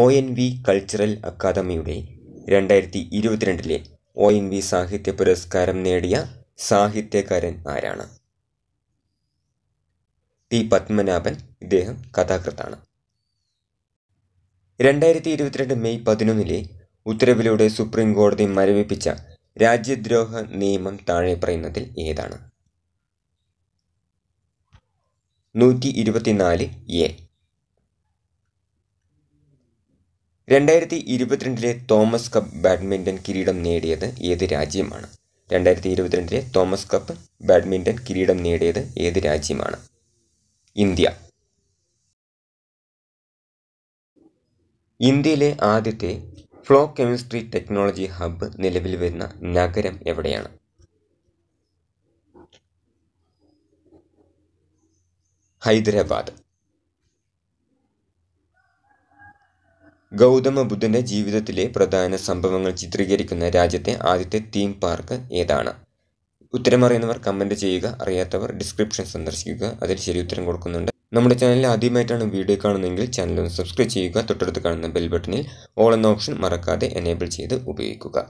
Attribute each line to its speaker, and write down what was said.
Speaker 1: O N V cultural അക്കാദമിയുടെ രണ്ടായിരത്തി ഇരുപത്തിരണ്ടിലെ ഒ എൻ വി സാഹിത്യ പുരസ്കാരം നേടിയ സാഹിത്യകാരൻ ആരാണ് പി പത്മനാഭൻ ഇദ്ദേഹം കഥാകൃത്താണ് രണ്ടായിരത്തി ഇരുപത്തിരണ്ട് മെയ് പതിനൊന്നിലെ ഉത്തരവിലൂടെ സുപ്രീം കോടതി മരവിപ്പിച്ച രാജ്യദ്രോഹ നിയമം താഴെ പറയുന്നതിൽ ഏതാണ് നൂറ്റി ഇരുപത്തിനാല് എ രണ്ടായിരത്തി ഇരുപത്തിരണ്ടിലെ തോമസ് കപ്പ് ബാഡ്മിൻ്റൺ കിരീടം നേടിയത് ഏത് രാജ്യമാണ് രണ്ടായിരത്തി ഇരുപത്തിരണ്ടിലെ തോമസ് കപ്പ് ബാഡ്മിൻ്റൺ കിരീടം നേടിയത് ഏത് രാജ്യമാണ് ഇന്ത്യ ഇന്ത്യയിലെ ആദ്യത്തെ ഫ്ലോ കെമിസ്ട്രി ടെക്നോളജി ഹബ്ബ് നിലവിൽ വരുന്ന നഗരം എവിടെയാണ് ഹൈദരാബാദ് ഗൗതമ ബുദ്ധൻ്റെ ജീവിതത്തിലെ പ്രധാന സംഭവങ്ങൾ ചിത്രീകരിക്കുന്ന രാജ്യത്തെ ആദ്യത്തെ തീം പാർക്ക് ഏതാണ് ഉത്തരമറിയുന്നവർ കമൻറ്റ് ചെയ്യുക അറിയാത്തവർ ഡിസ്ക്രിപ്ഷൻ സന്ദർശിക്കുക അതിൽ ശരി ഉത്തരം കൊടുക്കുന്നുണ്ട് നമ്മുടെ ചാനൽ ആദ്യമായിട്ടാണ് വീഡിയോ കാണുന്നതെങ്കിൽ ചാനൽ ഒന്ന് സബ്സ്ക്രൈബ് ചെയ്യുക തൊട്ടടുത്ത് കാണുന്ന ബെൽ ബട്ടണിൽ ഓൾ എന്ന ഓപ്ഷൻ മറക്കാതെ എനേബിൾ ചെയ്ത് ഉപയോഗിക്കുക